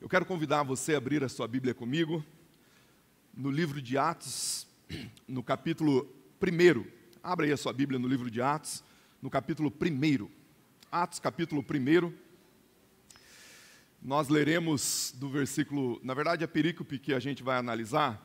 Eu quero convidar você a abrir a sua Bíblia comigo no livro de Atos, no capítulo 1. Abra aí a sua Bíblia no livro de Atos, no capítulo 1. Atos, capítulo 1. Nós leremos do versículo, na verdade, a é perícope que a gente vai analisar.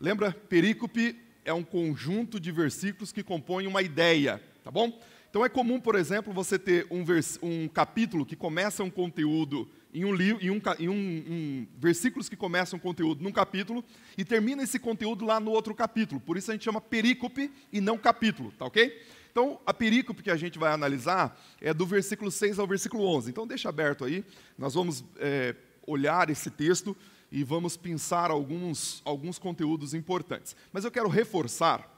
Lembra? Perícope é um conjunto de versículos que compõem uma ideia, tá bom? Então é comum, por exemplo, você ter um, vers... um capítulo que começa um conteúdo em um livro, em, um, em um, um, versículos que começam um conteúdo num capítulo e termina esse conteúdo lá no outro capítulo. Por isso a gente chama perícope e não capítulo, tá ok? Então, a perícope que a gente vai analisar é do versículo 6 ao versículo 11. Então, deixa aberto aí, nós vamos é, olhar esse texto e vamos pensar alguns, alguns conteúdos importantes. Mas eu quero reforçar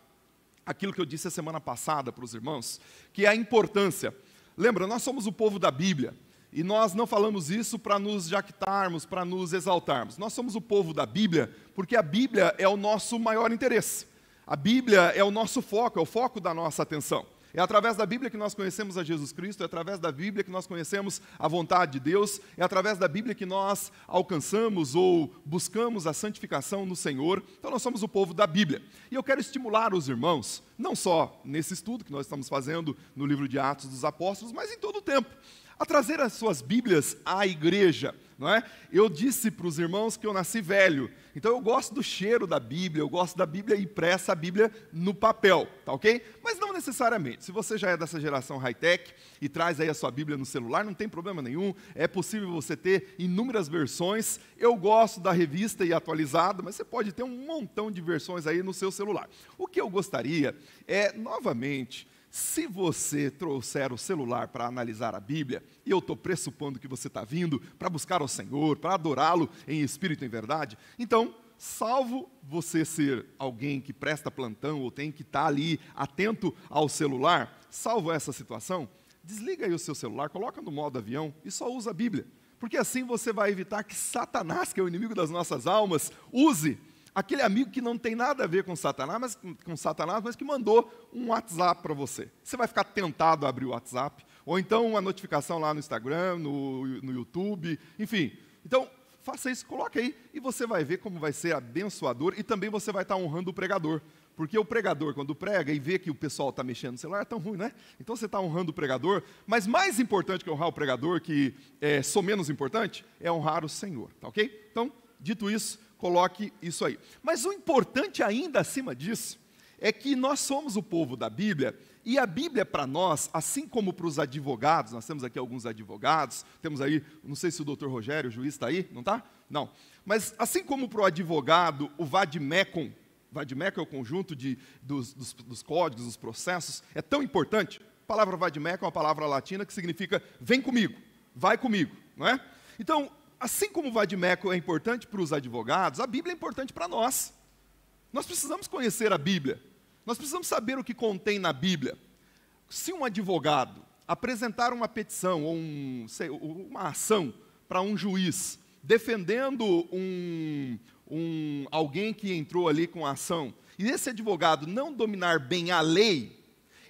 aquilo que eu disse a semana passada para os irmãos, que é a importância. Lembra, nós somos o povo da Bíblia. E nós não falamos isso para nos jactarmos, para nos exaltarmos. Nós somos o povo da Bíblia, porque a Bíblia é o nosso maior interesse. A Bíblia é o nosso foco, é o foco da nossa atenção. É através da Bíblia que nós conhecemos a Jesus Cristo, é através da Bíblia que nós conhecemos a vontade de Deus, é através da Bíblia que nós alcançamos ou buscamos a santificação no Senhor. Então nós somos o povo da Bíblia. E eu quero estimular os irmãos, não só nesse estudo que nós estamos fazendo no livro de Atos dos Apóstolos, mas em todo o tempo a trazer as suas Bíblias à igreja. Não é? Eu disse para os irmãos que eu nasci velho, então eu gosto do cheiro da Bíblia, eu gosto da Bíblia impressa, a Bíblia no papel, tá ok? Mas não necessariamente. Se você já é dessa geração high-tech e traz aí a sua Bíblia no celular, não tem problema nenhum. É possível você ter inúmeras versões. Eu gosto da revista e atualizada, mas você pode ter um montão de versões aí no seu celular. O que eu gostaria é, novamente, se você trouxer o celular para analisar a Bíblia, e eu estou pressupondo que você está vindo para buscar o Senhor, para adorá-lo em espírito e em verdade, então, salvo você ser alguém que presta plantão ou tem que estar tá ali atento ao celular, salvo essa situação, desliga aí o seu celular, coloca no modo avião e só usa a Bíblia. Porque assim você vai evitar que Satanás, que é o inimigo das nossas almas, use Aquele amigo que não tem nada a ver com Satanás, mas, com Satanás, mas que mandou um WhatsApp para você. Você vai ficar tentado a abrir o WhatsApp, ou então uma notificação lá no Instagram, no, no YouTube, enfim. Então, faça isso, coloque aí, e você vai ver como vai ser abençoador, e também você vai estar tá honrando o pregador. Porque o pregador, quando prega e vê que o pessoal está mexendo no celular, é tão ruim, né? Então você está honrando o pregador. Mas mais importante que honrar o pregador, que é sou menos importante, é honrar o Senhor, tá ok? Então, dito isso, coloque isso aí. Mas o importante ainda acima disso é que nós somos o povo da Bíblia e a Bíblia para nós, assim como para os advogados, nós temos aqui alguns advogados, temos aí, não sei se o doutor Rogério, o juiz está aí, não está? Não. Mas assim como para o advogado, o Vadmecon, vademecum é o conjunto de, dos, dos, dos códigos, dos processos, é tão importante. A palavra Vadmecon é uma palavra latina que significa vem comigo, vai comigo, não é? Então, assim como o Vadimeco é importante para os advogados, a Bíblia é importante para nós. Nós precisamos conhecer a Bíblia. Nós precisamos saber o que contém na Bíblia. Se um advogado apresentar uma petição ou um, sei, uma ação para um juiz defendendo um, um, alguém que entrou ali com a ação, e esse advogado não dominar bem a lei,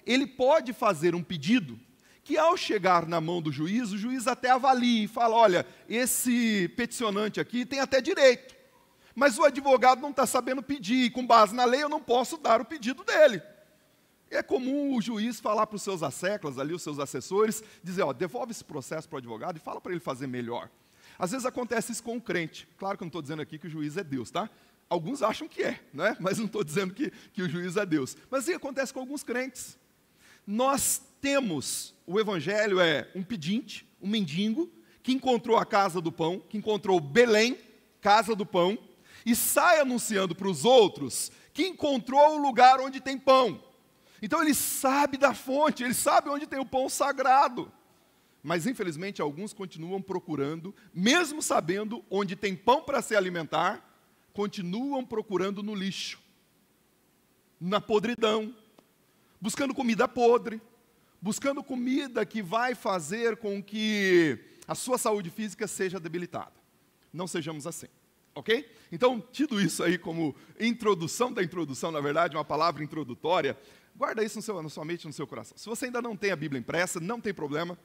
ele pode fazer um pedido que ao chegar na mão do juiz, o juiz até avalia e fala: olha, esse peticionante aqui tem até direito, mas o advogado não está sabendo pedir, e com base na lei eu não posso dar o pedido dele. É comum o juiz falar para os seus asseclas ali, os seus assessores, dizer, ó, devolve esse processo para o advogado e fala para ele fazer melhor. Às vezes acontece isso com o crente. Claro que eu não estou dizendo aqui que o juiz é Deus, tá? Alguns acham que é, né? mas não estou dizendo que, que o juiz é Deus. Mas isso acontece com alguns crentes. Nós temos, o Evangelho é um pedinte, um mendigo, que encontrou a casa do pão, que encontrou Belém, casa do pão, e sai anunciando para os outros que encontrou o lugar onde tem pão. Então ele sabe da fonte, ele sabe onde tem o pão sagrado. Mas infelizmente alguns continuam procurando, mesmo sabendo onde tem pão para se alimentar, continuam procurando no lixo, na podridão, buscando comida podre, buscando comida que vai fazer com que a sua saúde física seja debilitada. Não sejamos assim, ok? Então, tido isso aí como introdução da introdução, na verdade, uma palavra introdutória, guarda isso no seu, na sua mente e no seu coração. Se você ainda não tem a Bíblia impressa, não tem problema,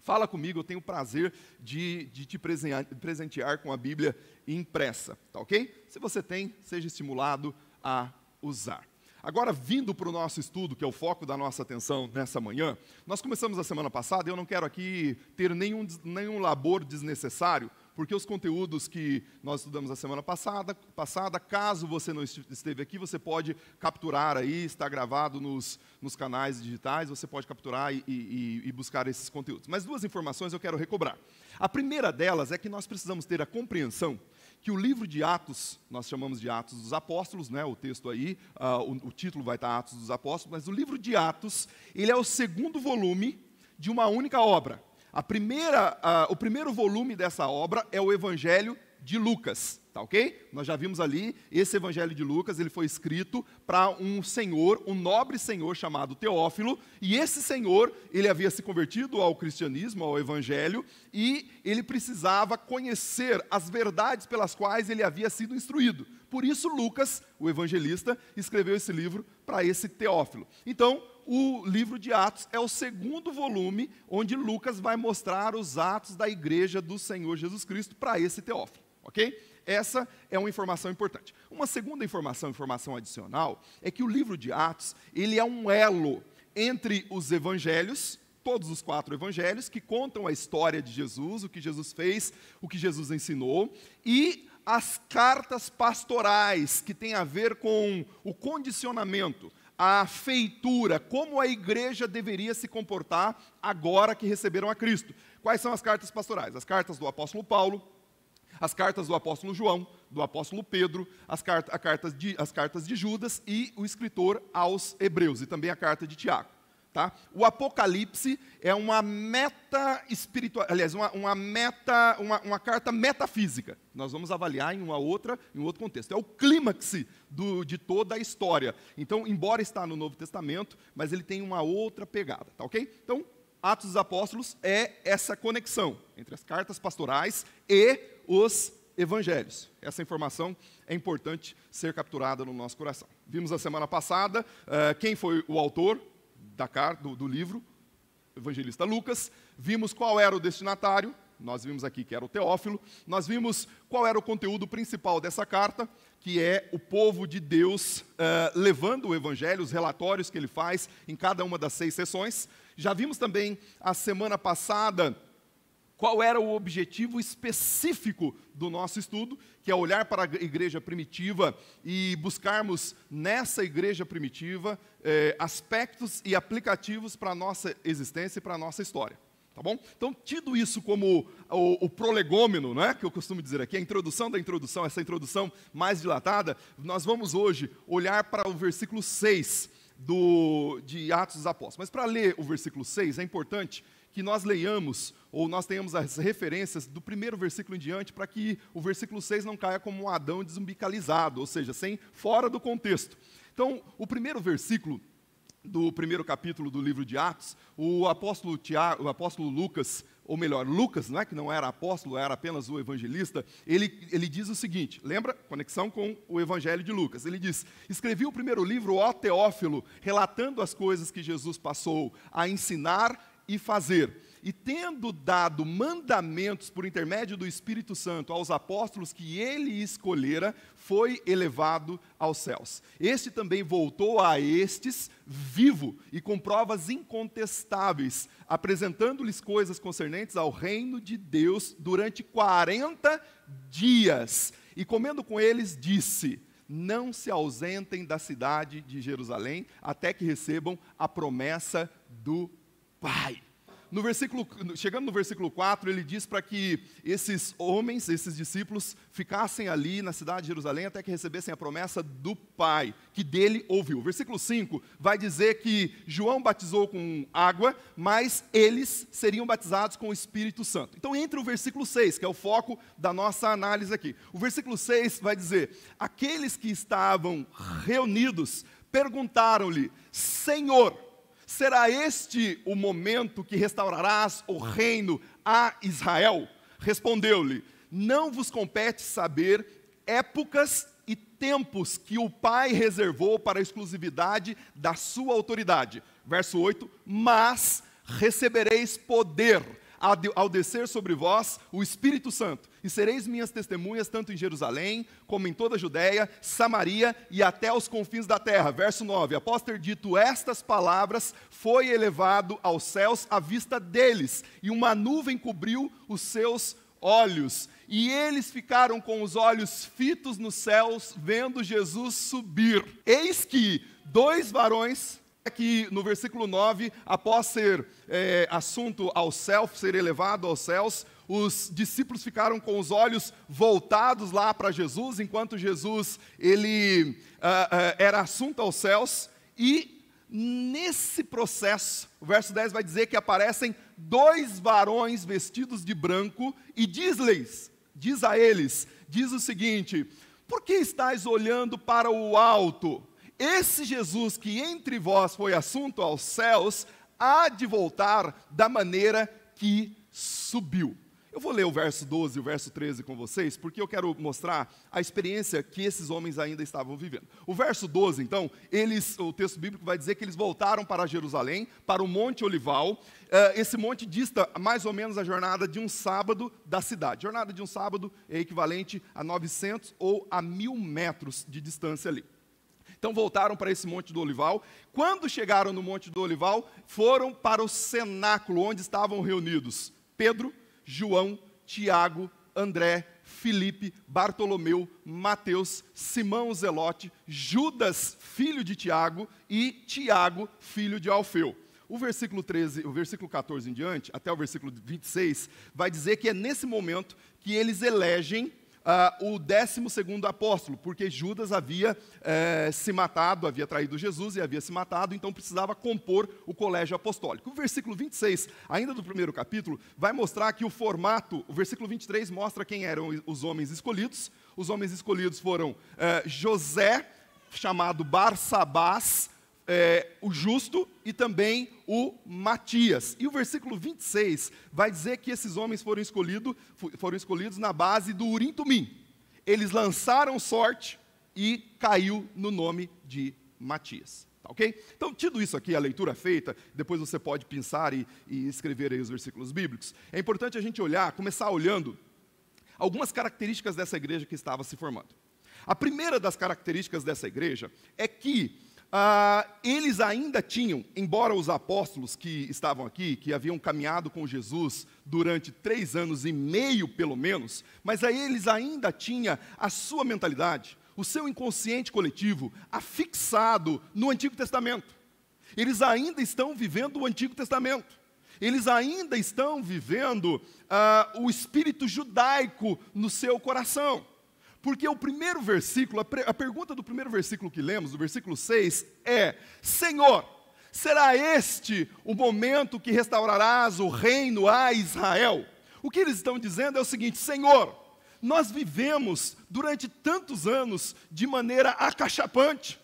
fala comigo, eu tenho o prazer de, de te presentear com a Bíblia impressa, tá ok? Se você tem, seja estimulado a usar. Agora, vindo para o nosso estudo, que é o foco da nossa atenção nessa manhã, nós começamos a semana passada, e eu não quero aqui ter nenhum, nenhum labor desnecessário, porque os conteúdos que nós estudamos a semana passada, passada, caso você não esteve aqui, você pode capturar aí, está gravado nos, nos canais digitais, você pode capturar e, e, e buscar esses conteúdos. Mas duas informações eu quero recobrar. A primeira delas é que nós precisamos ter a compreensão que o livro de Atos, nós chamamos de Atos dos Apóstolos, né, o texto aí, uh, o, o, título vai estar Atos dos Apóstolos, mas o livro de Atos, ele é o segundo volume de uma única obra. A primeira, uh, o primeiro volume dessa obra é o Evangelho de Lucas, tá ok? Nós já vimos ali, esse evangelho de Lucas, ele foi escrito para um senhor, um nobre senhor chamado Teófilo, e esse senhor, ele havia se convertido ao cristianismo, ao evangelho, e ele precisava conhecer as verdades pelas quais ele havia sido instruído. Por isso Lucas, o evangelista, escreveu esse livro para esse Teófilo. Então, o livro de Atos é o segundo volume onde Lucas vai mostrar os atos da igreja do Senhor Jesus Cristo para esse Teófilo ok? Essa é uma informação importante. Uma segunda informação, informação adicional, é que o livro de Atos, ele é um elo entre os evangelhos, todos os quatro evangelhos, que contam a história de Jesus, o que Jesus fez, o que Jesus ensinou, e as cartas pastorais, que têm a ver com o condicionamento, a feitura, como a igreja deveria se comportar agora que receberam a Cristo. Quais são as cartas pastorais? As cartas do apóstolo Paulo, as cartas do apóstolo João, do apóstolo Pedro, as, a cartas de, as cartas de Judas e o escritor aos Hebreus, e também a carta de Tiago. Tá? O Apocalipse é uma meta espiritual, aliás, uma, uma meta, uma, uma, carta metafísica. Nós vamos avaliar em uma outra, em um outro contexto. É o clímax de toda a história. Então, embora está no Novo Testamento, mas ele tem uma outra pegada, tá ok? Então, Atos dos Apóstolos é essa conexão entre as cartas pastorais e os evangelhos. Essa informação é importante ser capturada no nosso coração. Vimos a semana passada uh, quem foi o autor da carta, do, do livro, evangelista Lucas. Vimos qual era o destinatário, nós vimos aqui que era o Teófilo. Nós vimos qual era o conteúdo principal dessa carta, que é o povo de Deus uh, levando o evangelho, os relatórios que ele faz em cada uma das seis sessões. Já vimos também a semana passada qual era o objetivo específico do nosso estudo, que é olhar para a igreja primitiva e buscarmos nessa igreja primitiva eh, aspectos e aplicativos para a nossa existência e para a nossa história. Tá bom? Então, tido isso como o, o prolegômeno, né, que eu costumo dizer aqui, a introdução da introdução, essa introdução mais dilatada, nós vamos hoje olhar para o versículo 6 do, de Atos dos Apóstolos. Mas para ler o versículo 6, é importante que nós leiamos ou nós tenhamos as referências do primeiro versículo em diante para que o versículo 6 não caia como um Adão desumbilicalizado, ou seja, sem fora do contexto. Então, o primeiro versículo do primeiro capítulo do livro de Atos, o apóstolo, Tiago, o apóstolo Lucas, ou melhor, Lucas, não é que não era apóstolo, era apenas o evangelista, ele, ele diz o seguinte, lembra? Conexão com o evangelho de Lucas. Ele diz, escrevi o primeiro livro, ó Teófilo, relatando as coisas que Jesus passou a ensinar e fazer e tendo dado mandamentos por intermédio do Espírito Santo aos apóstolos que ele escolhera, foi elevado aos céus. Este também voltou a estes vivo e com provas incontestáveis, apresentando-lhes coisas concernentes ao reino de Deus durante 40 dias. E comendo com eles, disse: não se ausentem da cidade de Jerusalém até que recebam a promessa do Pai no versículo, chegando no versículo 4, ele diz para que esses homens, esses discípulos, ficassem ali na cidade de Jerusalém até que recebessem a promessa do Pai, que dele ouviu. Versículo 5 vai dizer que João batizou com água, mas eles seriam batizados com o Espírito Santo. Então, entre o versículo 6, que é o foco da nossa análise aqui, o versículo 6 vai dizer: Aqueles que estavam reunidos perguntaram-lhe, Senhor, Será este o momento que restaurarás o reino a Israel? Respondeu-lhe: Não vos compete saber épocas e tempos que o Pai reservou para a exclusividade da sua autoridade. Verso 8: Mas recebereis poder ao descer sobre vós o Espírito Santo, e sereis minhas testemunhas tanto em Jerusalém, como em toda a Judéia, Samaria e até os confins da terra. Verso 9: Após ter dito estas palavras, foi elevado aos céus à vista deles, e uma nuvem cobriu os seus olhos, e eles ficaram com os olhos fitos nos céus, vendo Jesus subir. Eis que dois varões é que no versículo 9, após ser é, assunto ao céu, ser elevado aos céus, os discípulos ficaram com os olhos voltados lá para Jesus, enquanto Jesus ele uh, uh, era assunto aos céus, e nesse processo, o verso 10 vai dizer que aparecem dois varões vestidos de branco, e diz-lhes, diz a eles, diz o seguinte: por que estáis olhando para o alto? Esse Jesus que entre vós foi assunto aos céus, há de voltar da maneira que subiu. Eu vou ler o verso 12 e o verso 13 com vocês, porque eu quero mostrar a experiência que esses homens ainda estavam vivendo. O verso 12, então, eles, o texto bíblico vai dizer que eles voltaram para Jerusalém, para o Monte Olival. Eh, esse monte dista mais ou menos a jornada de um sábado da cidade. Jornada de um sábado é equivalente a 900 ou a 1000 metros de distância ali. Então voltaram para esse Monte do Olival. Quando chegaram no Monte do Olival, foram para o cenáculo onde estavam reunidos Pedro, João, Tiago, André, Felipe, Bartolomeu, Mateus, Simão Zelote, Judas, filho de Tiago, e Tiago, filho de Alfeu. O versículo 13, o versículo 14 em diante, até o versículo 26, vai dizer que é nesse momento que eles elegem uh, o décimo segundo apóstolo, porque Judas havia eh, se matado, havia traído Jesus e havia se matado, então precisava compor o colégio apostólico. O versículo 26, ainda do primeiro capítulo, vai mostrar que o formato, o versículo 23 mostra quem eram os homens escolhidos. Os homens escolhidos foram eh, José, chamado Barsabás, é, o justo e também o Matias. E o versículo 26 vai dizer que esses homens foram, escolhido, foram escolhidos na base do Urim Tumim. Eles lançaram sorte e caiu no nome de Matias. Tá, ok? Então, tido isso aqui, a leitura feita, depois você pode pensar e, e escrever aí os versículos bíblicos. É importante a gente olhar, começar olhando algumas características dessa igreja que estava se formando. A primeira das características dessa igreja é que ah, eles ainda tinham, embora os apóstolos que estavam aqui, que haviam caminhado com Jesus durante três anos e meio pelo menos, mas aí eles ainda tinham a sua mentalidade, o seu inconsciente coletivo afixado no Antigo Testamento. Eles ainda estão vivendo o Antigo Testamento. Eles ainda estão vivendo ah, o espírito judaico no seu coração. Porque o primeiro versículo, a, a pergunta do primeiro versículo que lemos, do versículo 6, é: Senhor, será este o momento que restaurarás o reino a Israel? O que eles estão dizendo é o seguinte: Senhor, nós vivemos durante tantos anos de maneira acachapante,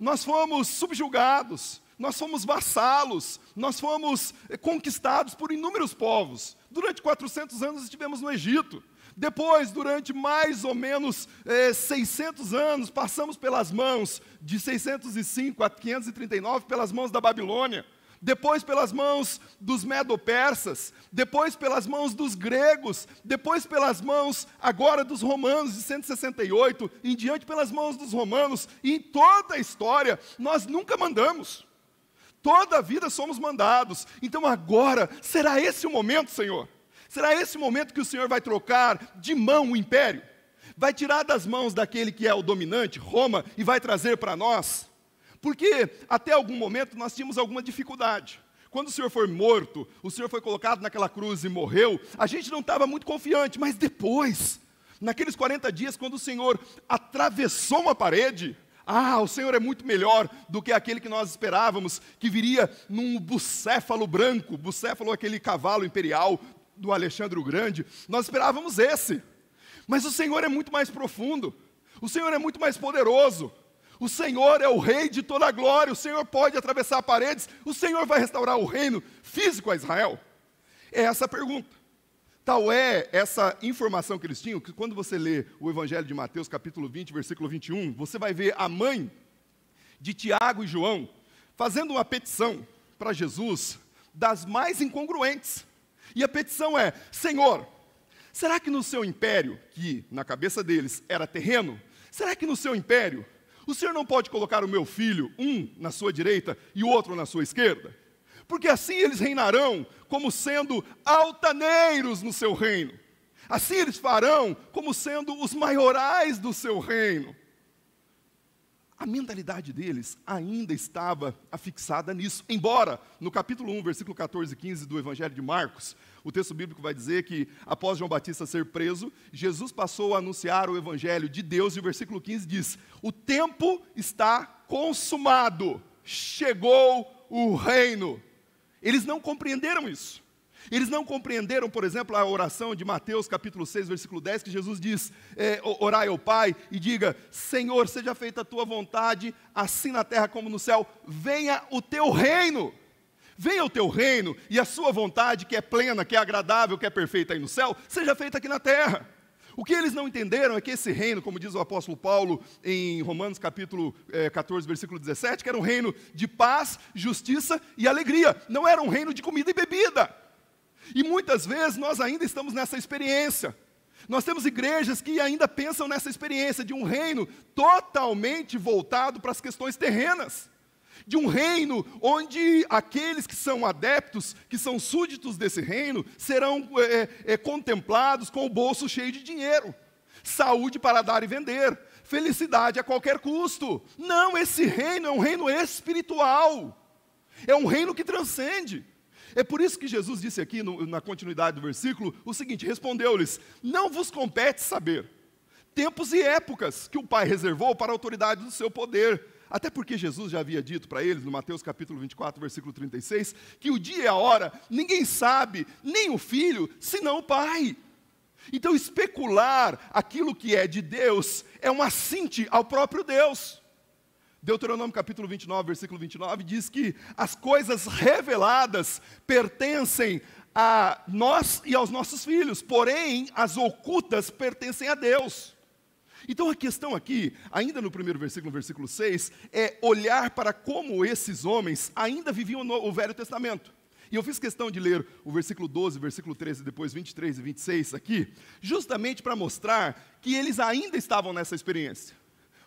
nós fomos subjugados, nós fomos vassalos, nós fomos eh, conquistados por inúmeros povos. Durante 400 anos estivemos no Egito, depois, durante mais ou menos 600 eh, anos, passamos pelas mãos de 605 a 539, pelas mãos da Babilônia depois pelas mãos dos medo-persas, depois pelas mãos dos gregos, depois pelas mãos agora dos romanos de 168, em diante pelas mãos dos romanos, e em toda a história nós nunca mandamos. Toda a vida somos mandados. Então agora será esse o momento, Senhor Será esse momento que o Senhor vai trocar de mão o império? Vai tirar das mãos daquele que é o dominante, Roma, e vai trazer para nós? Porque até algum momento nós tínhamos alguma dificuldade. Quando o Senhor foi morto, o Senhor foi colocado naquela cruz e morreu, a gente não estava muito confiante, mas depois, naqueles 40 dias, quando o Senhor atravessou uma parede, ah, o Senhor é muito melhor do que aquele que nós esperávamos, que viria num bucéfalo branco, bucéfalo aquele cavalo imperial do Alexandre o Grande, nós esperávamos esse. Mas o Senhor é muito mais profundo, o Senhor é muito mais poderoso. O Senhor é o rei de toda a glória, o Senhor pode atravessar paredes, o Senhor vai restaurar o reino físico a Israel. É essa a pergunta. Tal é essa informação que eles tinham, que quando você lê o Evangelho de Mateus, capítulo 20, versículo 21, você vai ver a mãe de Tiago e João fazendo uma petição para Jesus das mais incongruentes. E a petição é: Senhor, será que no seu império, que na cabeça deles era terreno, será que no seu império o senhor não pode colocar o meu filho, um na sua direita e o outro na sua esquerda? Porque assim eles reinarão como sendo altaneiros no seu reino. Assim eles farão como sendo os maiorais do seu reino. A mentalidade deles ainda estava afixada nisso. Embora, no capítulo 1, versículo 14 e 15 do Evangelho de Marcos, o texto bíblico vai dizer que, após João Batista ser preso, Jesus passou a anunciar o Evangelho de Deus, e o versículo 15 diz: O tempo está consumado, chegou o reino. Eles não compreenderam isso. Eles não compreenderam, por exemplo, a oração de Mateus capítulo 6, versículo 10, que Jesus diz: é, orai ao Pai e diga: Senhor, seja feita a tua vontade, assim na terra como no céu, venha o teu reino. Venha o teu reino e a sua vontade, que é plena, que é agradável, que é perfeita aí no céu, seja feita aqui na terra. O que eles não entenderam é que esse reino, como diz o apóstolo Paulo em Romanos capítulo é, eh, 14, versículo 17, que era um reino de paz, justiça e alegria. Não era um reino de comida e bebida. E muitas vezes nós ainda estamos nessa experiência. Nós temos igrejas que ainda pensam nessa experiência de um reino totalmente voltado para as questões terrenas, de um reino onde aqueles que são adeptos, que são súditos desse reino, serão é, é, contemplados com o bolso cheio de dinheiro, saúde para dar e vender, felicidade a qualquer custo. Não, esse reino é um reino espiritual, é um reino que transcende. É por isso que Jesus disse aqui, no, na continuidade do versículo, o seguinte: Respondeu-lhes: Não vos compete saber tempos e épocas que o Pai reservou para a autoridade do seu poder. Até porque Jesus já havia dito para eles, no Mateus capítulo 24, versículo 36, que o dia e a hora ninguém sabe, nem o filho, senão o Pai. Então, especular aquilo que é de Deus é um assinte ao próprio Deus. Deuteronômio capítulo 29, versículo 29 diz que as coisas reveladas pertencem a nós e aos nossos filhos, porém as ocultas pertencem a Deus. Então a questão aqui, ainda no primeiro versículo, versículo 6, é olhar para como esses homens ainda viviam o Velho Testamento. E eu fiz questão de ler o versículo 12, versículo 13, depois 23 e 26 aqui, justamente para mostrar que eles ainda estavam nessa experiência.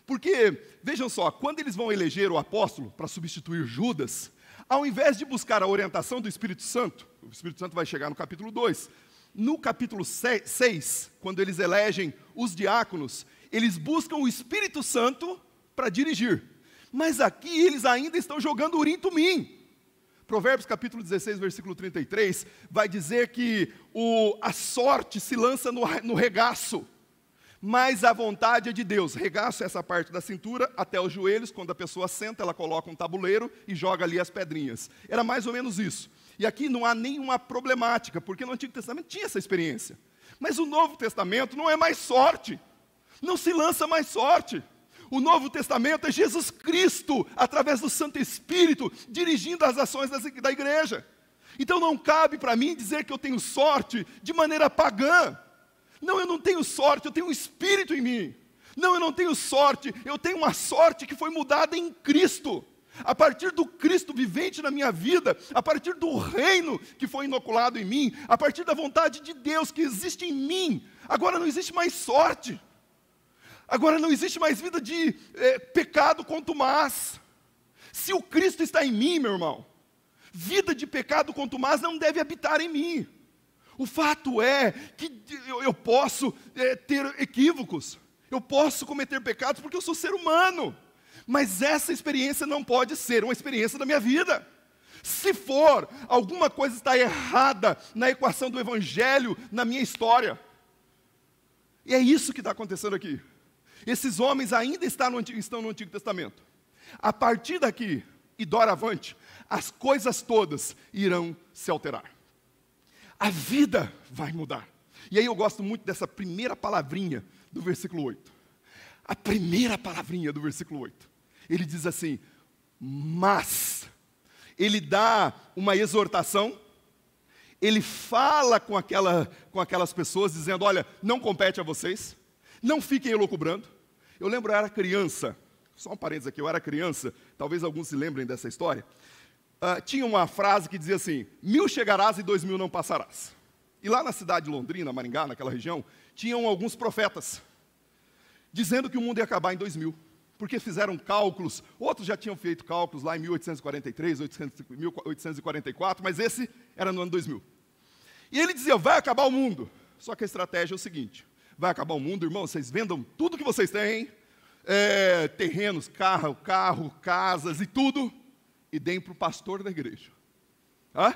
Porque, vejam só, quando eles vão eleger o apóstolo para substituir Judas, ao invés de buscar a orientação do Espírito Santo, o Espírito Santo vai chegar no capítulo 2, no capítulo 6, quando eles elegem os diáconos, eles buscam o Espírito Santo para dirigir. Mas aqui eles ainda estão jogando urim mim. Provérbios capítulo 16, versículo 33, vai dizer que o, a sorte se lança no, no regaço mas a vontade é de Deus. Regaça essa parte da cintura até os joelhos, quando a pessoa senta, ela coloca um tabuleiro e joga ali as pedrinhas. Era mais ou menos isso. E aqui não há nenhuma problemática, porque no Antigo Testamento tinha essa experiência. Mas o Novo Testamento não é mais sorte, não se lança mais sorte. O Novo Testamento é Jesus Cristo, através do Santo Espírito, dirigindo as ações da igreja. Então não cabe para mim dizer que eu tenho sorte de maneira pagã. Não, eu não tenho sorte, eu tenho um espírito em mim. Não, eu não tenho sorte, eu tenho uma sorte que foi mudada em Cristo. A partir do Cristo vivente na minha vida, a partir do reino que foi inoculado em mim, a partir da vontade de Deus que existe em mim, agora não existe mais sorte, agora não existe mais vida de é, pecado mais. Se o Cristo está em mim, meu irmão, vida de pecado quanto mais não deve habitar em mim. O fato é que eu, posso é, ter equívocos, eu posso cometer pecados porque eu sou ser humano, mas essa experiência não pode ser uma experiência da minha vida. Se for, alguma coisa está errada na equação do Evangelho, na minha história. E é isso que está acontecendo aqui. Esses homens ainda estão no, Antigo, estão no Antigo Testamento. A partir daqui e doravante, as coisas todas irão se alterar a vida vai mudar. E aí eu gosto muito dessa primeira palavrinha do versículo 8. A primeira palavrinha do versículo 8. Ele diz assim: mas. Ele dá uma exortação, ele fala com, aquela, com aquelas pessoas, dizendo: olha, não compete a vocês, não fiquem elocubrando. Eu lembro, eu era criança, só um parênteses aqui, eu era criança, talvez alguns se lembrem dessa história uh, tinha uma frase que dizia assim: mil chegarás e dois mil não passarás. E lá na cidade de Londrina, Maringá, naquela região, tinham alguns profetas dizendo que o mundo ia acabar em 2000, porque fizeram cálculos, outros já tinham feito cálculos lá em 1843, 800, 1844, mas esse era no ano 2000. E ele dizia: vai acabar o mundo. Só que a estratégia é o seguinte: vai acabar o mundo, irmão, vocês vendam tudo que vocês têm, é, terrenos, carro, carro, casas e tudo, e deem para o pastor da igreja. Hã?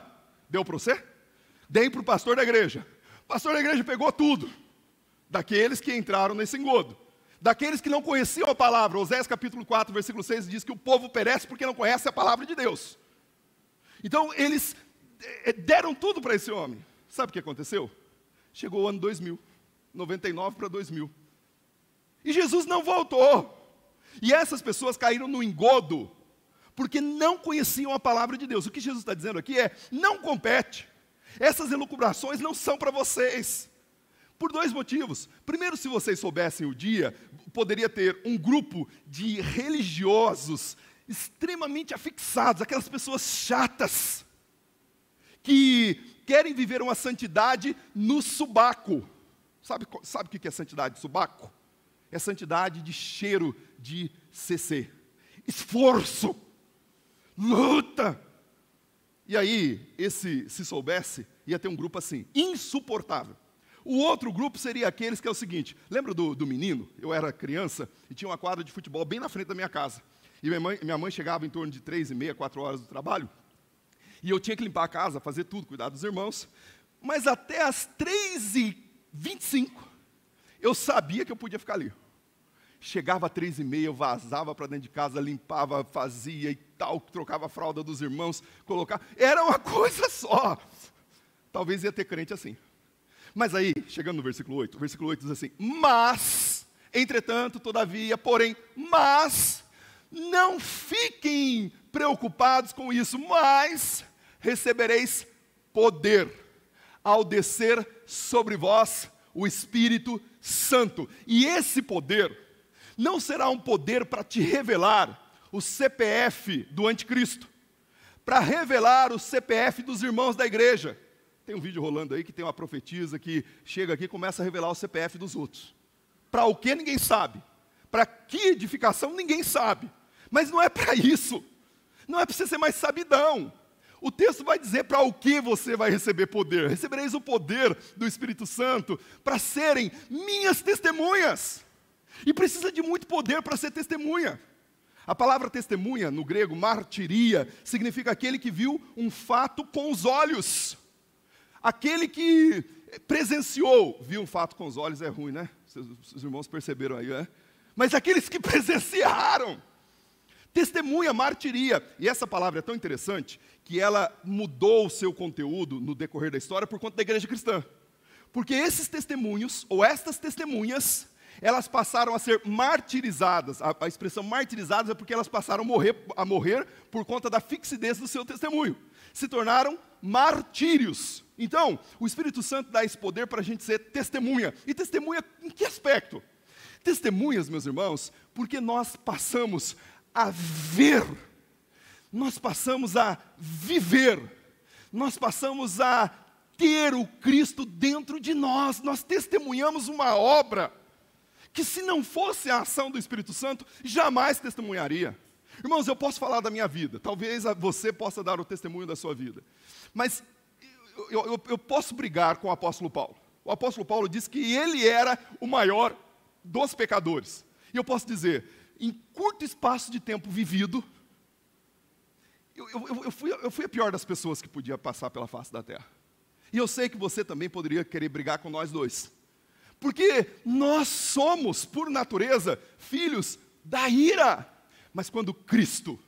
Deu para você? Deem para o pastor da igreja. O pastor da igreja pegou tudo. Daqueles que entraram nesse engodo. Daqueles que não conheciam a palavra. Osés capítulo 4, versículo 6 diz que o povo perece porque não conhece a palavra de Deus. Então eles eh, deram tudo para esse homem. Sabe o que aconteceu? Chegou o ano 2000, 99 para 2000. E Jesus não voltou. E essas pessoas caíram no engodo porque não conheciam a palavra de Deus. O que Jesus está dizendo aqui é: não compete. Essas elucubrações não são para vocês. Por dois motivos. Primeiro, se vocês soubessem o dia, poderia ter um grupo de religiosos extremamente afixados, aquelas pessoas chatas, que querem viver uma santidade no subaco. Sabe, sabe o que é santidade subaco? É santidade de cheiro de CC. Esforço luta. E aí, esse, se soubesse, ia ter um grupo assim, insuportável. O outro grupo seria aqueles que é o seguinte: lembra do, do menino? Eu era criança e tinha uma quadra de futebol bem na frente da minha casa. E minha mãe, minha mãe chegava em torno de três e meia, quatro horas do trabalho. E eu tinha que limpar a casa, fazer tudo, cuidar dos irmãos. Mas até as três e vinte e cinco, eu sabia que eu podia ficar ali. Chegava às três e meia, eu vazava para dentro de casa, limpava, fazia e tal, que trocava a fralda dos irmãos, colocava. Era uma coisa só. Talvez ia ter crente assim. Mas aí, chegando no versículo 8, o versículo 8 diz assim: Mas, entretanto, todavia, porém, mas, não fiquem preocupados com isso, mas recebereis poder ao descer sobre vós o Espírito Santo. E esse poder não será um poder para te revelar o CPF do anticristo, para revelar o CPF dos irmãos da igreja. Tem um vídeo rolando aí que tem uma profetisa que chega aqui e começa a revelar o CPF dos outros. Para o que ninguém sabe. Para que edificação ninguém sabe. Mas não é para isso. Não é para você ser mais sabidão. O texto vai dizer para o que você vai receber poder. Recebereis o poder do Espírito Santo para serem minhas testemunhas. E precisa de muito poder para ser testemunha. A palavra testemunha, no grego, martiria, significa aquele que viu um fato com os olhos. Aquele que presenciou, viu um fato com os olhos é ruim, né? Os irmãos perceberam aí, né? Mas aqueles que presenciaram. Testemunha, martiria. E essa palavra é tão interessante que ela mudou o seu conteúdo no decorrer da história por conta da igreja cristã. Porque esses testemunhos, ou estas testemunhas, elas passaram a ser martirizadas. A, a expressão martirizadas é porque elas passaram a morrer, a morrer por conta da fixidez do seu testemunho. Se tornaram martírios. Então, o Espírito Santo dá esse poder para a gente ser testemunha. E testemunha em que aspecto? Testemunhas, meus irmãos, porque nós passamos a ver, nós passamos a viver, nós passamos a ter o Cristo dentro de nós, nós testemunhamos uma obra que se não fosse a ação do Espírito Santo, jamais testemunharia. Irmãos, eu posso falar da minha vida, talvez você possa dar o testemunho da sua vida, mas eu, eu, eu posso brigar com o apóstolo Paulo. O apóstolo Paulo diz que ele era o maior dos pecadores. E eu posso dizer, em curto espaço de tempo vivido, eu, eu, eu, fui, eu, fui, a pior das pessoas que podia passar pela face da terra. E eu sei que você também poderia querer brigar com nós dois. Porque nós somos, por natureza, filhos da ira. Mas quando Cristo,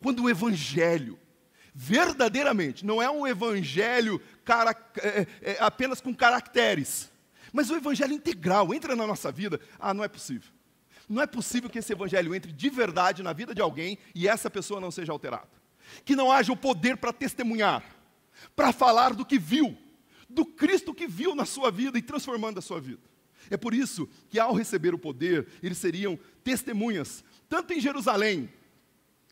quando o Evangelho, verdadeiramente, não é um Evangelho cara, é, é, é apenas com caracteres, mas o Evangelho integral entra na nossa vida, ah, não é possível. Não é possível que esse Evangelho entre de verdade na vida de alguém e essa pessoa não seja alterada. Que não haja o poder para testemunhar, para falar do que viu, do Cristo que viu na sua vida e transformando a sua vida. É por isso que, ao receber o poder, eles seriam testemunhas, tanto em Jerusalém,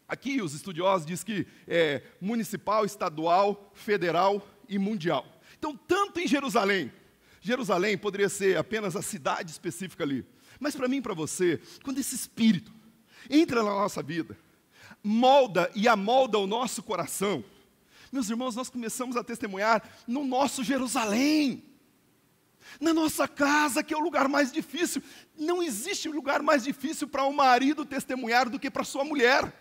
aqui os estudiosos dizem que é municipal, estadual, federal e mundial. Então, tanto em Jerusalém, Jerusalém poderia ser apenas a cidade específica ali, mas para mim e para você, quando esse espírito entra na nossa vida, molda e amolda o nosso coração, meus irmãos, nós começamos a testemunhar no nosso Jerusalém na nossa casa, que é o lugar mais difícil. Não existe lugar mais difícil para um marido testemunhar do que para sua mulher.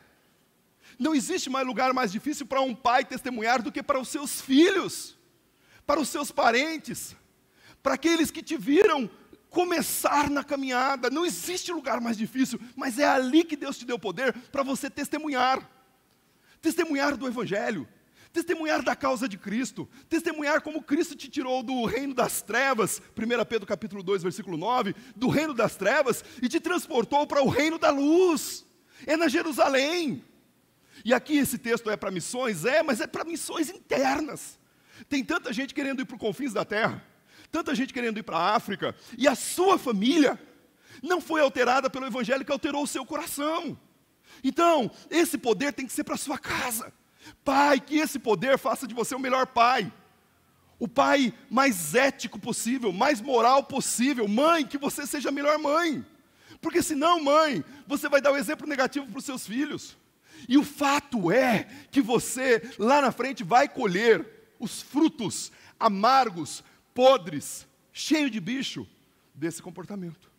Não existe mais lugar mais difícil para um pai testemunhar do que para os seus filhos, para os seus parentes, para aqueles que te viram começar na caminhada. Não existe lugar mais difícil, mas é ali que Deus te deu poder para você testemunhar testemunhar do Evangelho. Testemunhar da causa de Cristo, testemunhar como Cristo te tirou do reino das trevas, 1 Pedro capítulo 2, versículo 9, do reino das trevas e te transportou para o reino da luz. É na Jerusalém. E aqui esse texto é para missões, é, mas é para missões internas. Tem tanta gente querendo ir para os confins da terra, tanta gente querendo ir para a África, e a sua família não foi alterada pelo evangelho que alterou o seu coração. Então, esse poder tem que ser para a sua casa. Pai, que esse poder faça de você o melhor pai. O pai mais ético possível, mais moral possível. Mãe, que você seja a melhor mãe. Porque senão, mãe, você vai dar o um exemplo negativo para os seus filhos. E o fato é que você lá na frente vai colher os frutos amargos, podres, cheio de bicho desse comportamento.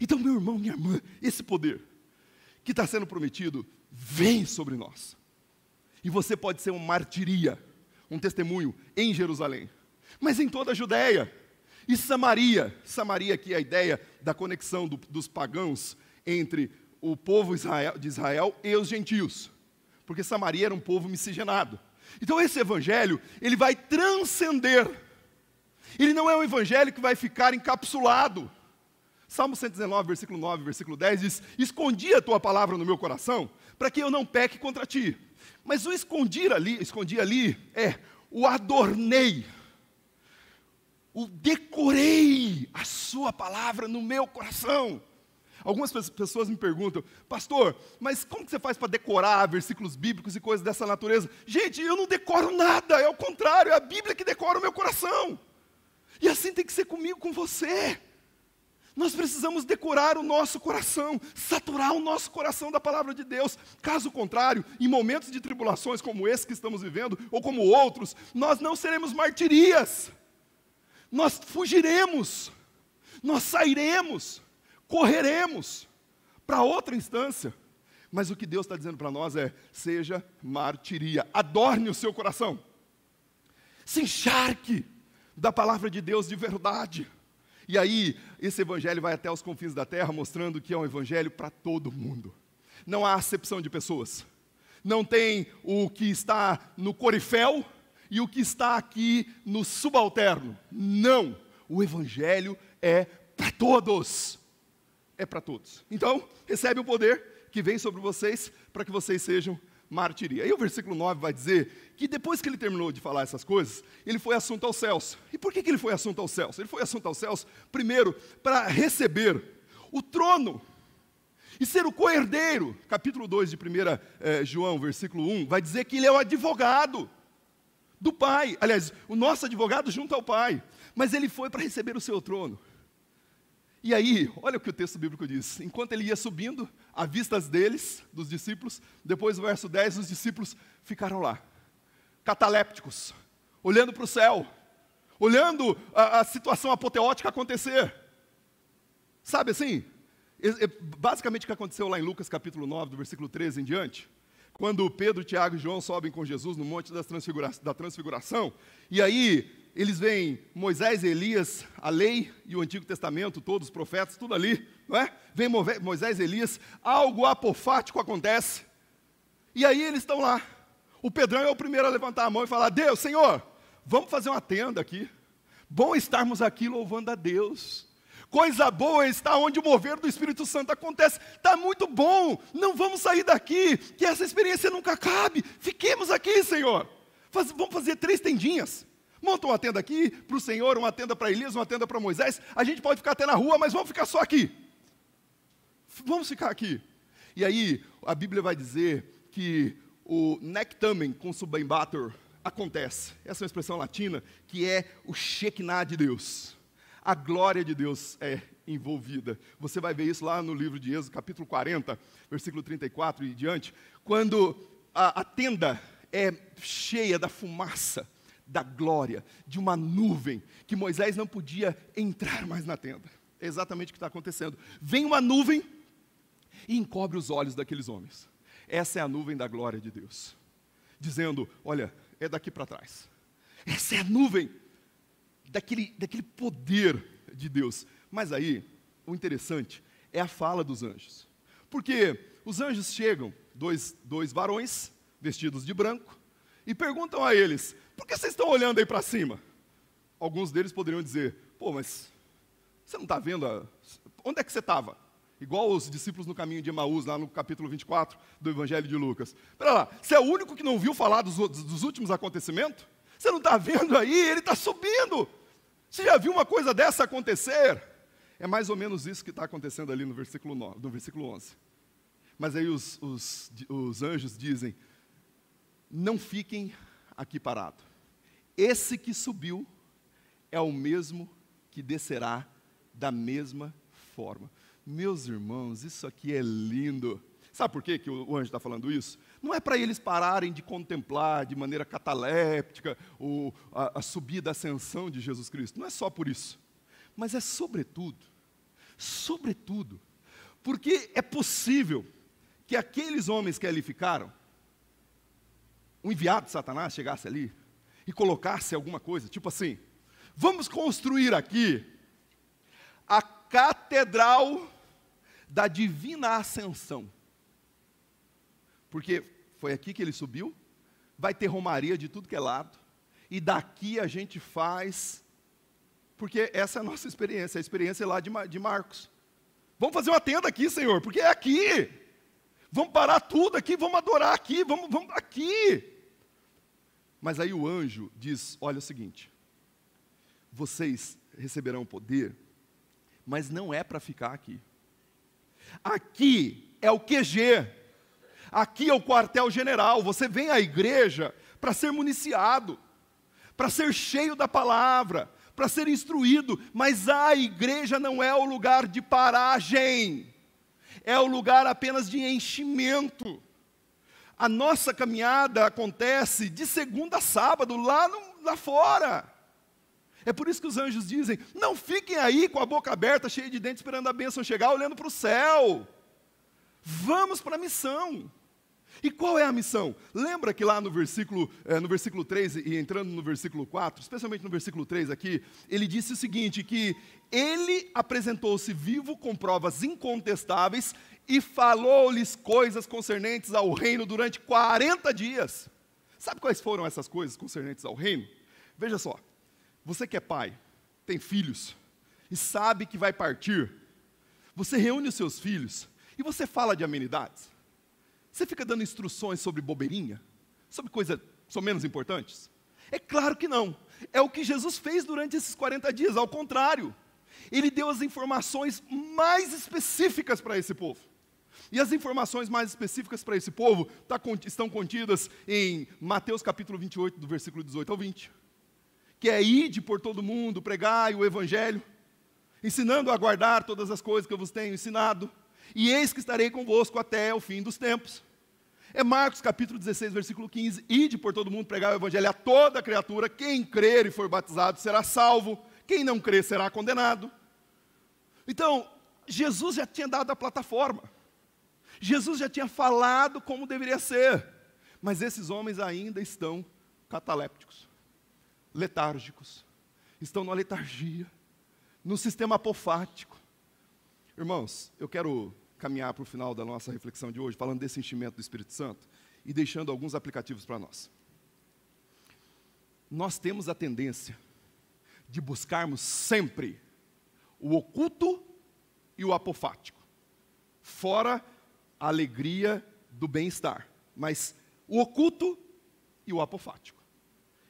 Então, meu irmão, minha irmã, esse poder que está sendo prometido vem sobre nós. E você pode ser uma martiria, um testemunho em Jerusalém, mas em toda a Judéia. E Samaria, Samaria aqui é a ideia da conexão do, dos pagãos entre o povo Israel, de Israel e os gentios, porque Samaria era um povo miscigenado. Então esse evangelho, ele vai transcender. Ele não é um evangelho que vai ficar encapsulado. Salmo 119, versículo 9, versículo 10 diz: Escondi a tua palavra no meu coração, para que eu não peque contra ti. Mas o escondir ali, escondi ali é o adornei, o decorei a sua palavra no meu coração. Algumas pessoas me perguntam, pastor, mas como que você faz para decorar versículos bíblicos e coisas dessa natureza? Gente, eu não decoro nada, é o contrário, é a Bíblia que decora o meu coração. E assim tem que ser comigo, com você. Nós precisamos decorar o nosso coração, saturar o nosso coração da palavra de Deus. Caso contrário, em momentos de tribulações como esse que estamos vivendo, ou como outros, nós não seremos martirias, nós fugiremos, nós sairemos, correremos para outra instância. Mas o que Deus está dizendo para nós é: seja martiria, adorne o seu coração, se encharque da palavra de Deus de verdade. E aí, esse evangelho vai até os confins da terra, mostrando que é um evangelho para todo mundo. Não há acepção de pessoas. Não tem o que está no coriféu e o que está aqui no subalterno. Não. O evangelho é para todos. É para todos. Então, recebe o poder que vem sobre vocês para que vocês sejam martiria. E o versículo 9 vai dizer que depois que ele terminou de falar essas coisas, ele foi assunto aos céus E por que, que ele foi assunto aos céus Ele foi assunto aos céus primeiro, para receber o trono e ser o co-herdeiro. Capítulo 2 de 1 eh, João, versículo 1, vai dizer que ele é o advogado do Pai. Aliás, o nosso advogado junto ao Pai. Mas ele foi para receber o seu trono. E aí, olha o que o texto bíblico diz. Enquanto ele ia subindo, à vistas deles, dos discípulos, depois o verso 10, os discípulos ficaram lá catalépticos, olhando para o céu, olhando a, a, situação apoteótica acontecer. Sabe assim? basicamente o que aconteceu lá em Lucas capítulo 9, do versículo 13 em diante, quando Pedro, Tiago e João sobem com Jesus no monte transfigura da transfiguração, e aí eles veem Moisés, Elias, a lei e o Antigo Testamento, todos os profetas, tudo ali, não é? Vem Moisés, Elias, algo apofático acontece, e aí eles estão lá, o Pedrão é o primeiro a levantar a mão e falar: Deus, Senhor, vamos fazer uma tenda aqui. Bom estarmos aqui louvando a Deus. Coisa boa é está onde o mover do Espírito Santo acontece. Está muito bom. Não vamos sair daqui, que essa experiência nunca acabe. Fiquemos aqui, Senhor. Faz, vamos fazer três tendinhas. Monta uma tenda aqui para o Senhor, uma tenda para Elias, uma tenda para Moisés. A gente pode ficar até na rua, mas vamos ficar só aqui. F vamos ficar aqui. E aí, a Bíblia vai dizer que o nectamen consubembator acontece. Essa é uma expressão latina que é o Shekinah de Deus. A glória de Deus é envolvida. Você vai ver isso lá no livro de Êxodo, capítulo 40, versículo 34 e diante, quando a, a tenda é cheia da fumaça da glória, de uma nuvem, que Moisés não podia entrar mais na tenda. É exatamente o que está acontecendo. Vem uma nuvem e encobre os olhos daqueles homens. Essa é a nuvem da glória de Deus, dizendo: olha, é daqui para trás. Essa é a nuvem daquele, daquele poder de Deus. Mas aí, o interessante é a fala dos anjos. Porque os anjos chegam, dois, dois varões vestidos de branco, e perguntam a eles: por que vocês estão olhando aí para cima? Alguns deles poderiam dizer: pô, mas você não está vendo? A... Onde é que você estava? igual os discípulos no caminho de Emaús, lá no capítulo 24 do Evangelho de Lucas. Pera lá, você é o único que não viu falar dos, dos últimos acontecimentos? Você não está vendo aí? Ele está subindo. Você já viu uma coisa dessa acontecer? É mais ou menos isso que está acontecendo ali no versículo, 9, no versículo 11. Mas aí os, os, os anjos dizem: não fiquem aqui parados. Esse que subiu é o mesmo que descerá da mesma forma. Meus irmãos, isso aqui é lindo. Sabe por quê que o anjo está falando isso? Não é para eles pararem de contemplar de maneira cataléptica o a, a subida, a ascensão de Jesus Cristo. Não é só por isso. Mas é sobretudo, sobretudo, porque é possível que aqueles homens que ali ficaram, o enviado de Satanás chegasse ali e colocasse alguma coisa, tipo assim: vamos construir aqui a catedral da divina ascensão. Porque foi aqui que ele subiu, vai ter romaria de tudo que é lado, e daqui a gente faz, porque essa é a nossa experiência, a experiência lá de, de Marcos. Vamos fazer uma tenda aqui, Senhor, porque é aqui. Vamos parar tudo aqui, vamos adorar aqui, vamos, vamos aqui. Mas aí o anjo diz: olha é o seguinte, vocês receberão poder, mas não é para ficar aqui. Aqui é o QG, aqui é o quartel-general. Você vem à igreja para ser municiado, para ser cheio da palavra, para ser instruído, mas a igreja não é o lugar de paragem, é o lugar apenas de enchimento. A nossa caminhada acontece de segunda a sábado, lá, no, lá fora. É por isso que os anjos dizem: não fiquem aí com a boca aberta, cheia de dentes, esperando a bênção chegar, olhando para o céu. Vamos para a missão. E qual é a missão? Lembra que lá no versículo, eh, no versículo 3 e entrando no versículo 4, especialmente no versículo 3 aqui, ele disse o seguinte: que ele apresentou-se vivo com provas incontestáveis e falou-lhes coisas concernentes ao reino durante 40 dias. Sabe quais foram essas coisas concernentes ao reino? Veja só, você que é pai, tem filhos e sabe que vai partir, você reúne os seus filhos e você fala de amenidades? Você fica dando instruções sobre bobeirinha? Sobre coisas são menos importantes? É claro que não. É o que Jesus fez durante esses 40 dias, ao contrário. Ele deu as informações mais específicas para esse povo. E as informações mais específicas para esse povo tá, estão contidas em Mateus capítulo 28, do versículo 18 ao 20 que é ide por todo mundo, pregai o evangelho, ensinando a guardar todas as coisas que eu vos tenho ensinado, e eis que estarei convosco até o fim dos tempos. É Marcos capítulo 16, versículo 15, ide por todo mundo, pregar o evangelho a toda criatura, quem crer e for batizado será salvo, quem não crer será condenado. Então, Jesus já tinha dado a plataforma. Jesus já tinha falado como deveria ser, mas esses homens ainda estão catalépticos letárgicos, estão numa letargia, no sistema apofático. Irmãos, eu quero caminhar para o final da nossa reflexão de hoje, falando desse enchimento do Espírito Santo e deixando alguns aplicativos para nós. Nós temos a tendência de buscarmos sempre o oculto e o apofático, fora a alegria do bem-estar, mas o oculto e o apofático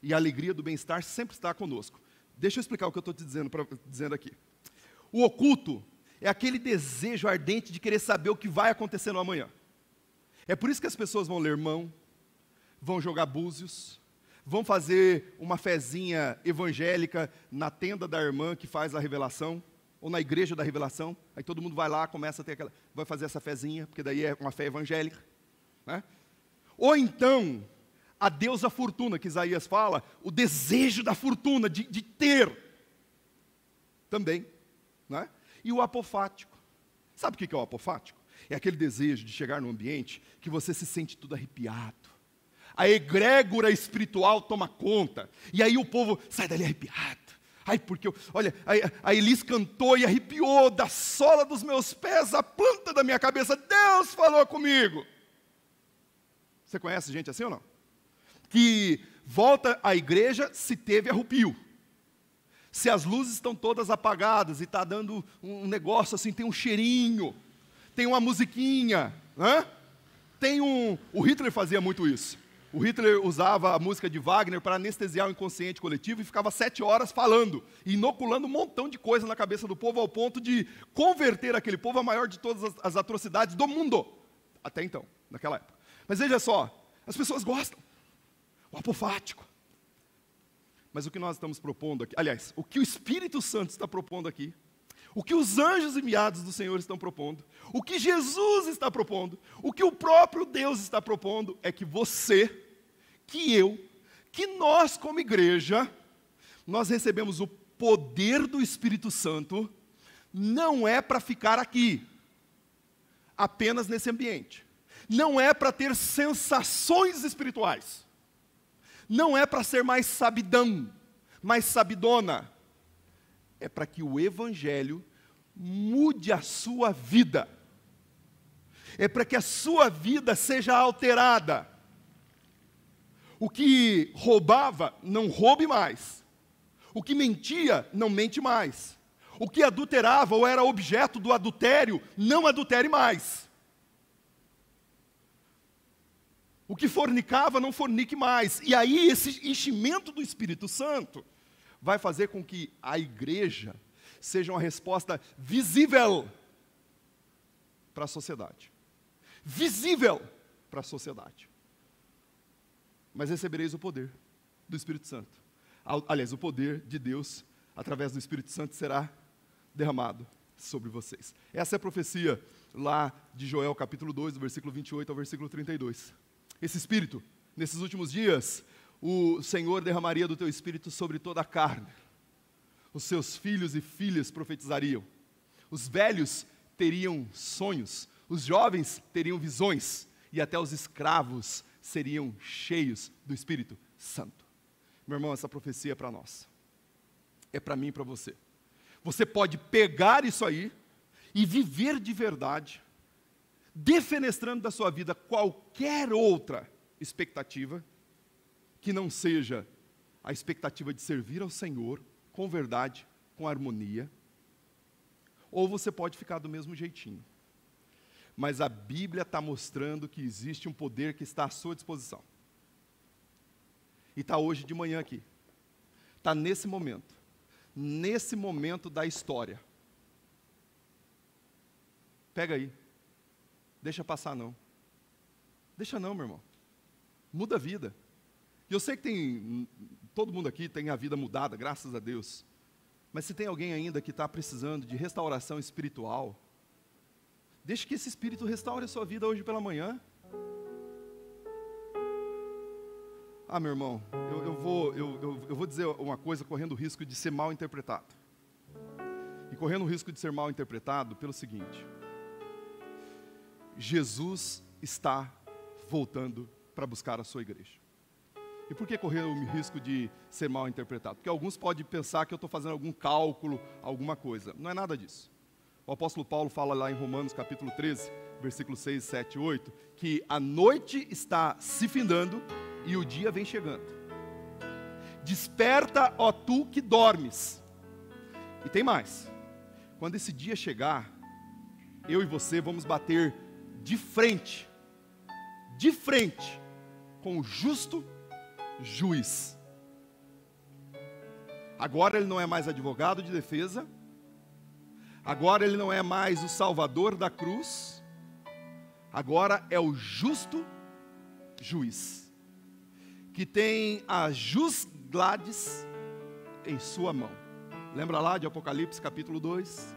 e a alegria do bem-estar sempre está conosco. Deixa eu explicar o que eu estou te dizendo, pra, dizendo aqui. O oculto é aquele desejo ardente de querer saber o que vai acontecer no amanhã. É por isso que as pessoas vão ler mão, vão jogar búzios, vão fazer uma fezinha evangélica na tenda da irmã que faz a revelação, ou na igreja da revelação. Aí todo mundo vai lá, começa a ter aquela. vai fazer essa fezinha, porque daí é uma fé evangélica. Né? Ou então, a deusa fortuna, que Isaías fala, o desejo da fortuna, de, de ter. Também. Né? E o apofático. Sabe o que é o apofático? É aquele desejo de chegar num ambiente que você se sente tudo arrepiado. A egrégora espiritual toma conta. E aí o povo sai dali arrepiado. Ai, porque eu, olha, a, a Elis cantou e arrepiou da sola dos meus pés, à planta da minha cabeça. Deus falou comigo. Você conhece gente assim ou não? que volta à igreja se teve arrupio. Se as luzes estão todas apagadas e está dando um negócio assim, tem um cheirinho, tem uma musiquinha, né? tem um. O Hitler fazia muito isso. O Hitler usava a música de Wagner para anestesiar o inconsciente coletivo e ficava sete horas falando, inoculando um montão de coisa na cabeça do povo, ao ponto de converter aquele povo a maior de todas as, as atrocidades do mundo. Até então, naquela época. Mas veja só, as pessoas gostam. Apofático. Mas o que nós estamos propondo aqui, aliás, o que o Espírito Santo está propondo aqui, o que os anjos enviados do Senhor estão propondo, o que Jesus está propondo, o que o próprio Deus está propondo é que você, que eu, que nós como igreja, nós recebemos o poder do Espírito Santo, não é para ficar aqui, apenas nesse ambiente, não é para ter sensações espirituais não é para ser mais sabidão, mais sabidona. É para que o Evangelho mude a sua vida. É para que a sua vida seja alterada. O que roubava, não roube mais. O que mentia, não mente mais. O que adulterava ou era objeto do adultério, não adultere mais. O que fornicava, não fornique mais. E aí, esse enchimento do Espírito Santo vai fazer com que a igreja seja uma resposta visível para a sociedade. Visível para a sociedade. Mas recebereis o poder do Espírito Santo. Aliás, o poder de Deus, através do Espírito Santo, será derramado sobre vocês. Essa é a profecia lá de Joel, capítulo 2, do versículo 28 ao versículo 32 esse espírito. Nesses últimos dias, o Senhor derramaria do teu espírito sobre toda a carne. Os seus filhos e filhas profetizariam. Os velhos teriam sonhos, os jovens teriam visões e até os escravos seriam cheios do Espírito Santo. Meu irmão, essa profecia é para nós. É para mim e para você. Você pode pegar isso aí e viver de verdade defenestrando da sua vida qualquer outra expectativa que não seja a expectativa de servir ao Senhor com verdade, com harmonia, ou você pode ficar do mesmo jeitinho. Mas a Bíblia está mostrando que existe um poder que está à sua disposição. E está hoje de manhã aqui. Está nesse momento. Nesse momento da história. Pega aí deixa passar não. Deixa não, meu irmão. Muda a vida. E eu sei que tem, todo mundo aqui tem a vida mudada, graças a Deus. Mas se tem alguém ainda que está precisando de restauração espiritual, deixe que esse Espírito restaure a sua vida hoje pela manhã. Ah, meu irmão, eu, eu vou, eu, eu, eu vou dizer uma coisa correndo o risco de ser mal interpretado. E correndo o risco de ser mal interpretado pelo seguinte: Jesus está voltando para buscar a sua igreja. E por que correr o risco de ser mal interpretado? Porque alguns podem pensar que eu estou fazendo algum cálculo, alguma coisa. Não é nada disso. O apóstolo Paulo fala lá em Romanos capítulo 13, versículos 6, 7 e 8, que a noite está se findando e o dia vem chegando. Desperta, ó tu que dormes. E tem mais. Quando esse dia chegar, eu e você vamos bater de frente, de frente com o justo juiz. Agora ele não é mais advogado de defesa, agora ele não é mais o salvador da cruz, agora é o justo juiz, que tem a jus glades em sua mão. Lembra lá de Apocalipse capítulo 2?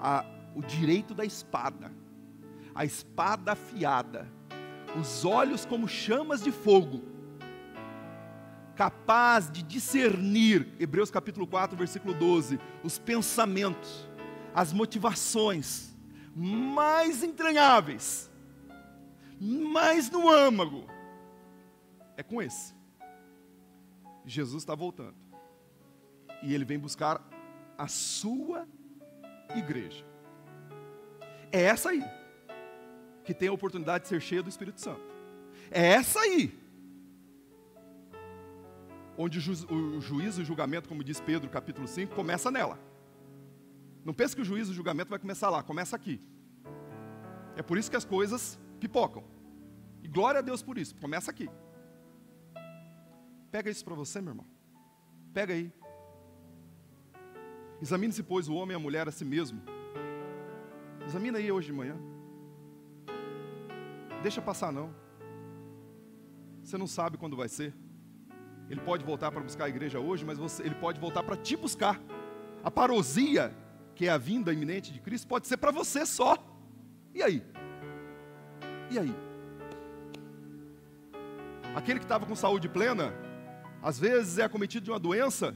A, o direito da espada a espada afiada, os olhos como chamas de fogo, capaz de discernir, Hebreus capítulo 4, versículo 12, os pensamentos, as motivações mais entranháveis, mais no âmago, é com esse. Jesus está voltando. E ele vem buscar a sua igreja. É essa aí que tem a oportunidade de ser cheia do Espírito Santo. É essa aí. Onde o, juízo e o julgamento, como diz Pedro capítulo 5, começa nela. Não pense que o juízo e o julgamento vai começar lá, começa aqui. É por isso que as coisas pipocam. E glória a Deus por isso, começa aqui. Pega isso para você, meu irmão. Pega aí. Examine-se, pois, o homem e a mulher a si mesmo. Examina aí hoje de manhã deixa passar não. Você não sabe quando vai ser. Ele pode voltar para buscar a igreja hoje, mas você, ele pode voltar para te buscar. A parousia, que é a vinda iminente de Cristo, pode ser para você só. E aí? E aí? Aquele que estava com saúde plena, às vezes é acometido de uma doença,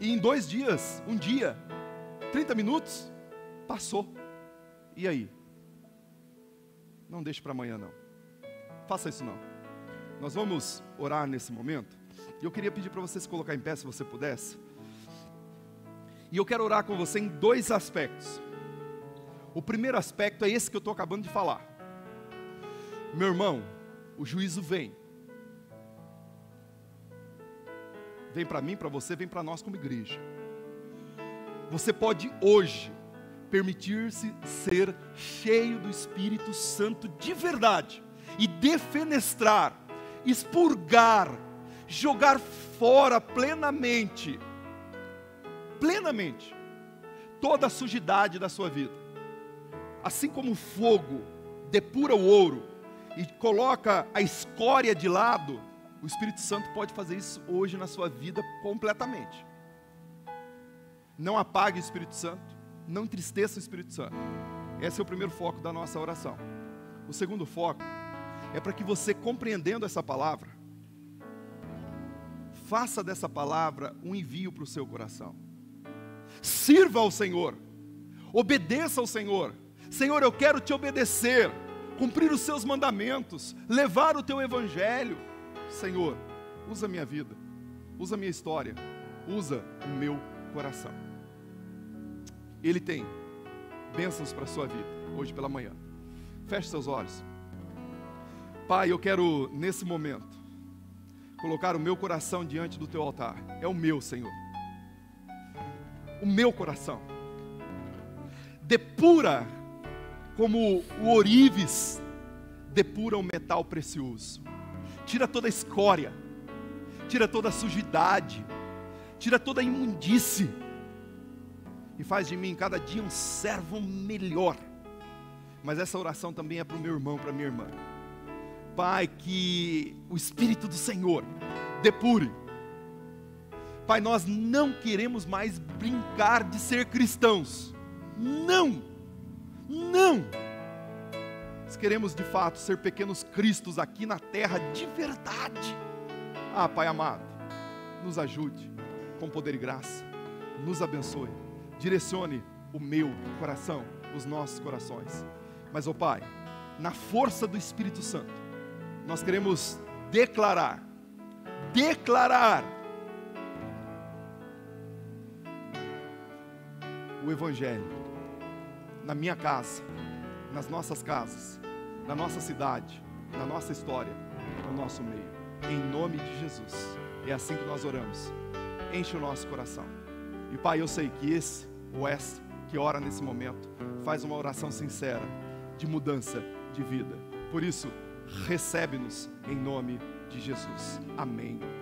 e em dois dias, um dia, 30 minutos, passou. E aí? Não deixe para amanhã, não. Faça isso, não. Nós vamos orar nesse momento. E eu queria pedir para você se colocar em pé, se você pudesse. E eu quero orar com você em dois aspectos. O primeiro aspecto é esse que eu estou acabando de falar. Meu irmão, o juízo vem. Vem para mim, para você, vem para nós como igreja. Você pode hoje permitir-se ser cheio do Espírito Santo de verdade e defenestrar, expurgar, jogar fora plenamente, plenamente, toda a sujidade da sua vida. Assim como o fogo depura o ouro e coloca a escória de lado, o Espírito Santo pode fazer isso hoje na sua vida completamente. Não apague o Espírito Santo não entristeça o Espírito Santo. Esse é o primeiro foco da nossa oração. O segundo foco é para que você, compreendendo essa palavra, faça dessa palavra um envio para o seu coração. Sirva ao Senhor, obedeça ao Senhor. Senhor, eu quero te obedecer, cumprir os seus mandamentos, levar o teu evangelho. Senhor, usa minha vida, usa minha história, usa o meu coração. Ele tem bênçãos para a sua vida, hoje pela manhã. Feche seus olhos. Pai, eu quero, nesse momento, colocar o meu coração diante do teu altar. É o meu, Senhor. O meu coração. Depura como o orives depura o metal precioso. Tira toda a escória, tira toda a sujidade, tira toda a imundície e faz de mim cada dia um servo melhor. Mas essa oração também é para o meu irmão, para minha irmã. Pai, que o Espírito do Senhor depure. Pai, nós não queremos mais brincar de ser cristãos. Não! Não! Nós queremos de fato ser pequenos cristos aqui na terra de verdade. Ah, Pai amado, nos ajude com poder e graça. Nos abençoe direcione o meu coração, os nossos corações. Mas, ó oh Pai, na força do Espírito Santo, nós queremos declarar, declarar o Evangelho na minha casa, nas nossas casas, na nossa cidade, na nossa história, no nosso meio. Em nome de Jesus. É assim que nós oramos. Enche o nosso coração. E Pai, eu sei que esse ou é que ora nesse momento, faz uma oração sincera de mudança de vida. Por isso, recebe-nos em nome de Jesus. Amém.